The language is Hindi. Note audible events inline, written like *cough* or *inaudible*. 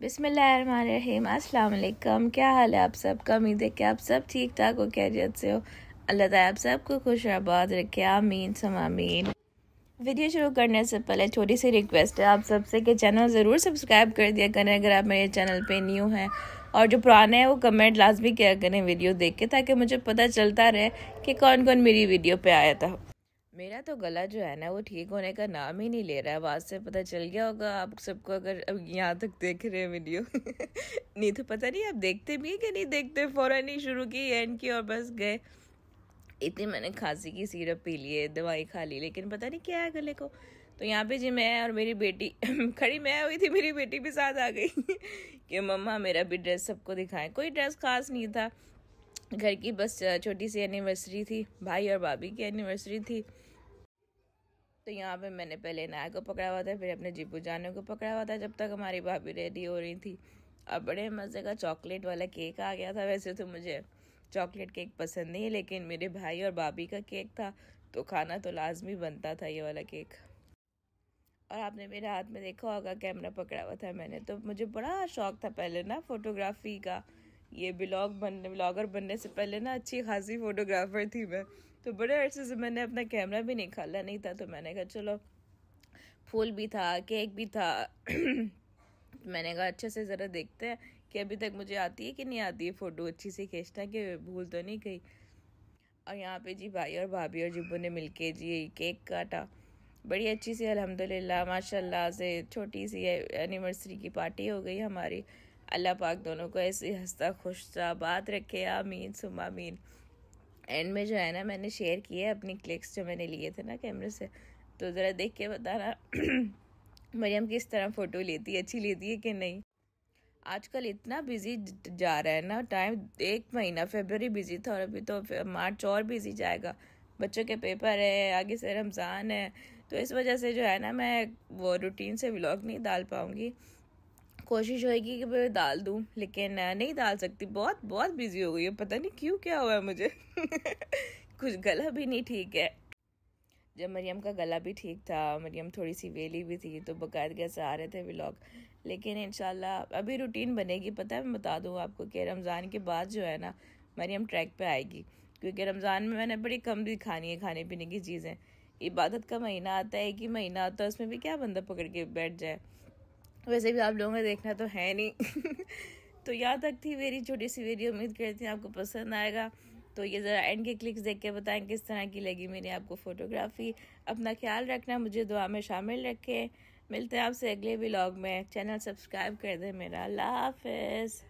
बिसमीम अल्लाम क्या हाल है आप सबका उम्मीद है कि आप सब ठीक ठाक हो कैरियत से हो अल्लाह ताला आप सबको खुश आबाद रखे आमीन समीन वीडियो शुरू करने से पहले छोटी सी रिक्वेस्ट है आप सबसे कि चैनल ज़रूर सब्सक्राइब कर दिया करें अगर आप मेरे चैनल पे न्यू हैं और जो पुराने हैं वो कमेंट लाजमी किया करें वीडियो देख के ताकि मुझे पता चलता रहे कि कौन कौन मेरी वीडियो पर आया था मेरा तो गला जो है ना वो ठीक होने का नाम ही नहीं ले रहा है आवाज़ से पता चल गया होगा आप सबको अगर अब यहाँ तक देख रहे हैं वीडियो *laughs* नहीं तो पता नहीं आप देखते भी कि नहीं देखते फ़ौरन ही शुरू की एंड की और बस गए इतनी मैंने खांसी की सिरप पी लिए दवाई खा ली लेकिन पता नहीं क्या है गले को तो यहाँ पे जी मैं और मेरी बेटी *clears throat* खड़ी मैं हुई थी मेरी बेटी भी साथ आ गई *laughs* कि मम्मा मेरा भी ड्रेस सबको दिखाएं कोई ड्रेस खास नहीं था घर की बस छोटी सी एनिवर्सरी थी भाई और भाभी की एनिवर्सरी थी तो यहाँ पे मैंने पहले नाया को पकड़ा हुआ था फिर अपने जीपू जाने को पकड़ा हुआ था जब तक हमारी भाभी रेडी हो रही थी अब बड़े मज़े का चॉकलेट वाला केक आ गया था वैसे तो मुझे चॉकलेट केक पसंद नहीं है लेकिन मेरे भाई और भाभी का केक था तो खाना तो लाजमी बनता था ये वाला केक और आपने मेरे हाथ में देखा होगा कैमरा पकड़ा हुआ था मैंने तो मुझे बड़ा शौक था पहले ना फोटोग्राफी का ये ब्लॉग बनने ब्लॉगर बनने से पहले ना अच्छी खासी फ़ोटोग्राफ़र थी मैं तो बड़े अरसे से मैंने अपना कैमरा भी निकाला नहीं था तो मैंने कहा चलो फूल भी था केक भी था *clears throat* तो मैंने कहा अच्छे से ज़रा देखते हैं कि अभी तक मुझे आती है कि नहीं आती है फ़ोटो अच्छी सी खींचना कि भूल तो नहीं गई और यहाँ पे जी भाई और भाभी और जिब्बू ने मिलके जी केक काटा बड़ी अच्छी सी अलहमदिल्ला माशाल्लाह से छोटी सी एनिवर्सरी की पार्टी हो गई हमारी अल्लाह पाक दोनों को ऐसे हंसता खुश बात रखे आमीन सुम आमीन एंड में जो है ना मैंने शेयर किया है अपनी क्लिक्स जो मैंने लिए थे ना कैमरे से तो ज़रा देख के बताना *clears throat* मरियम किस तरह फ़ोटो लेती है अच्छी लेती है कि नहीं आजकल इतना बिजी जा रहा है ना टाइम एक महीना फेबररी बिजी था और अभी तो मार्च और बिजी जाएगा बच्चों के पेपर है आगे से रमज़ान है तो इस वजह से जो है ना मैं वो रूटीन से ब्लॉग नहीं डाल पाऊँगी कोशिश होएगी कि मैं डाल दूँ लेकिन नहीं डाल सकती बहुत बहुत बिजी हो गई है पता नहीं क्यों क्या हुआ है मुझे *laughs* कुछ गला भी नहीं ठीक है जब मरियम का गला भी ठीक था मरियम थोड़ी सी वेली भी थी तो बाकायदगी से आ रहे थे व्लॉग लेकिन इन अभी रूटीन बनेगी पता है मैं बता दूँ आपको कि रमज़ान के बाद जो है ना मरियम ट्रैक पे आएगी क्योंकि रमज़ान में मैंने बड़ी कम भी खानी है खाने पीने की चीज़ें इबादत का महीना आता है एक ही महीना आता है उसमें भी क्या बंदा पकड़ के बैठ जाए वैसे भी आप लोगों ने देखना तो है नहीं *laughs* तो यहाँ तक थी मेरी छोटी सी वीडियो उम्मीद करती हूँ आपको पसंद आएगा तो ये ज़रा एंड के क्लिक्स देख के बताएं किस तरह की लगी मेरी आपको फ़ोटोग्राफी अपना ख्याल रखना मुझे दुआ में शामिल रखें मिलते हैं आपसे अगले ब्लॉग में चैनल सब्सक्राइब कर दें मेरा अल्लाह हाफ